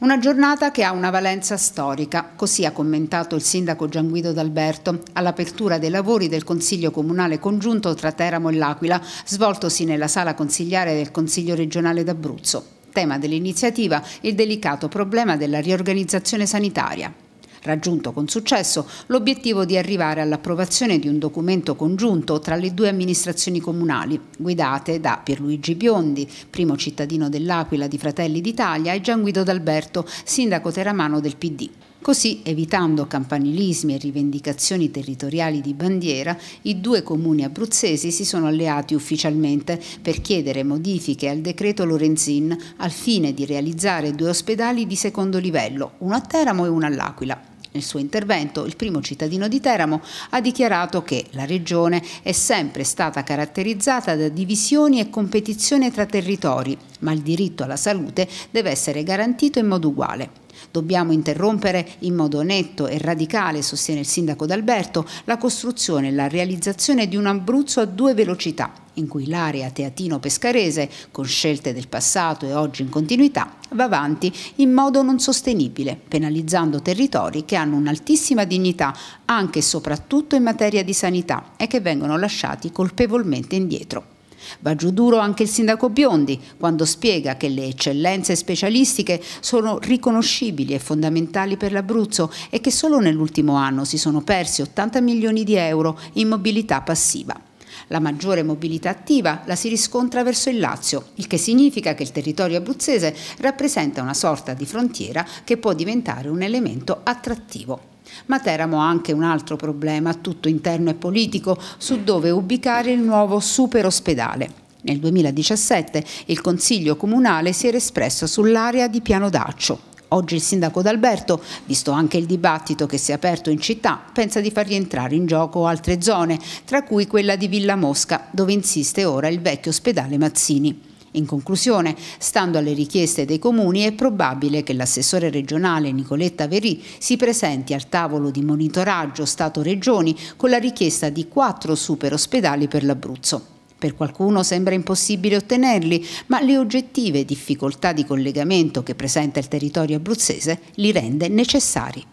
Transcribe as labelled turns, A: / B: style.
A: Una giornata che ha una valenza storica, così ha commentato il sindaco Gian Guido D'Alberto all'apertura dei lavori del Consiglio Comunale Congiunto tra Teramo e L'Aquila, svoltosi nella sala consigliare del Consiglio regionale d'Abruzzo. Tema dell'iniziativa il delicato problema della riorganizzazione sanitaria raggiunto con successo l'obiettivo di arrivare all'approvazione di un documento congiunto tra le due amministrazioni comunali, guidate da Pierluigi Biondi, primo cittadino dell'Aquila di Fratelli d'Italia, e Gian Guido D'Alberto, sindaco teramano del PD. Così, evitando campanilismi e rivendicazioni territoriali di bandiera, i due comuni abruzzesi si sono alleati ufficialmente per chiedere modifiche al decreto Lorenzin al fine di realizzare due ospedali di secondo livello, uno a Teramo e uno all'Aquila. Nel suo intervento il primo cittadino di Teramo ha dichiarato che la regione è sempre stata caratterizzata da divisioni e competizione tra territori, ma il diritto alla salute deve essere garantito in modo uguale. Dobbiamo interrompere in modo netto e radicale, sostiene il sindaco D'Alberto, la costruzione e la realizzazione di un Abruzzo a due velocità, in cui l'area teatino-pescarese, con scelte del passato e oggi in continuità, va avanti in modo non sostenibile, penalizzando territori che hanno un'altissima dignità anche e soprattutto in materia di sanità e che vengono lasciati colpevolmente indietro. Va giù duro anche il sindaco Biondi quando spiega che le eccellenze specialistiche sono riconoscibili e fondamentali per l'Abruzzo e che solo nell'ultimo anno si sono persi 80 milioni di euro in mobilità passiva. La maggiore mobilità attiva la si riscontra verso il Lazio, il che significa che il territorio abruzzese rappresenta una sorta di frontiera che può diventare un elemento attrattivo. Ma Teramo ha anche un altro problema, tutto interno e politico, su dove ubicare il nuovo super ospedale. Nel 2017 il Consiglio Comunale si era espresso sull'area di Piano Daccio. Oggi il sindaco D'Alberto, visto anche il dibattito che si è aperto in città, pensa di far rientrare in gioco altre zone, tra cui quella di Villa Mosca, dove insiste ora il vecchio ospedale Mazzini. In conclusione, stando alle richieste dei comuni, è probabile che l'assessore regionale Nicoletta Verì si presenti al tavolo di monitoraggio Stato-Regioni con la richiesta di quattro super ospedali per l'Abruzzo. Per qualcuno sembra impossibile ottenerli, ma le oggettive difficoltà di collegamento che presenta il territorio abruzzese li rende necessari.